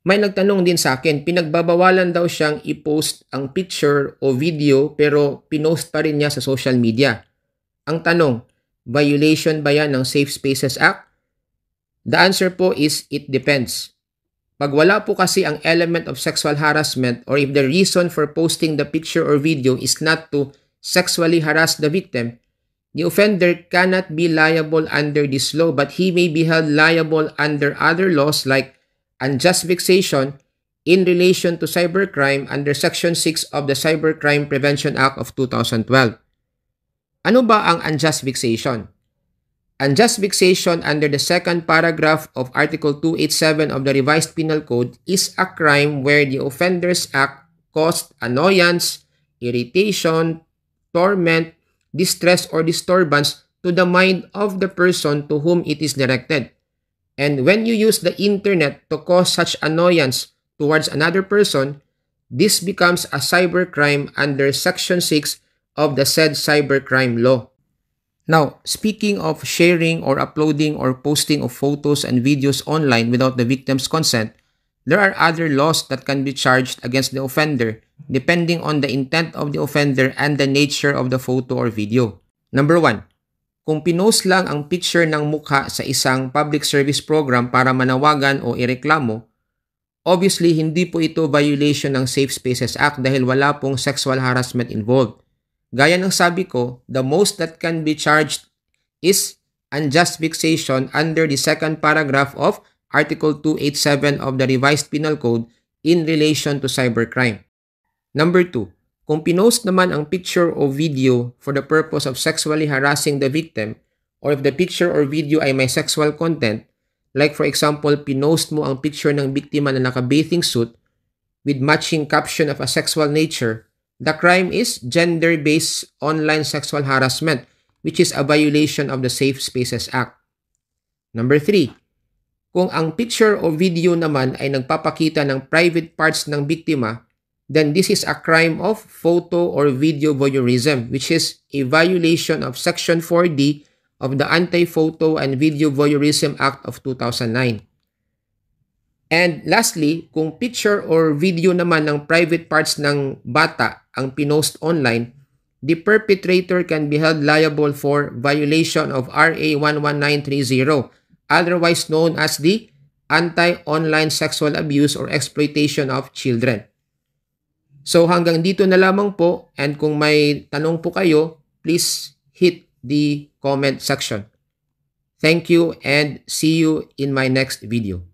May nagtanong din sa akin, pinagbabawalan daw siyang i-post ang picture o video pero pinost pa rin niya sa social media. Ang tanong, violation ba yan ng Safe Spaces Act? The answer po is it depends. Pag wala po kasi ang element of sexual harassment or if the reason for posting the picture or video is not to sexually harass the victim, The offender cannot be liable under this law, but he may be held liable under other laws like unjust vexation in relation to cybercrime under Section 6 of the Cybercrime Prevention Act of 2012. Ano ba ang unjust vexation? Unjust vexation under the second paragraph of Article 287 of the Revised Penal Code is a crime where the offender's act caused annoyance, irritation, torment, distress, or disturbance to the mind of the person to whom it is directed. And when you use the internet to cause such annoyance towards another person, this becomes a cybercrime under Section 6 of the said cybercrime law. Now, speaking of sharing or uploading or posting of photos and videos online without the victim's consent, there are other laws that can be charged against the offender depending on the intent of the offender and the nature of the photo or video. Number 1, Kung pinost lang ang picture ng mukha sa isang public service program para manawagan o ireklamo, obviously hindi po ito violation ng Safe Spaces Act dahil wala pong sexual harassment involved. Gaya ng sabi ko, the most that can be charged is unjust vexation under the second paragraph of Article 287 of the Revised Penal Code in relation to cybercrime. Number 2, kung pinost naman ang picture o video for the purpose of sexually harassing the victim or if the picture or video ay may sexual content, like for example, pinost mo ang picture ng biktima na naka-bathing suit with matching caption of a sexual nature, the crime is gender-based online sexual harassment which is a violation of the Safe Spaces Act. Number 3, kung ang picture o video naman ay nagpapakita ng private parts ng biktima then this is a crime of photo or video voyeurism, which is a violation of Section 4D of the Anti-Photo and Video Voyeurism Act of 2009. And lastly, kung picture or video naman ng private parts ng bata ang pinost online, the perpetrator can be held liable for violation of RA 11930, otherwise known as the Anti-Online Sexual Abuse or Exploitation of Children. So hanggang dito na lamang po and kung may tanong po kayo, please hit the comment section. Thank you and see you in my next video.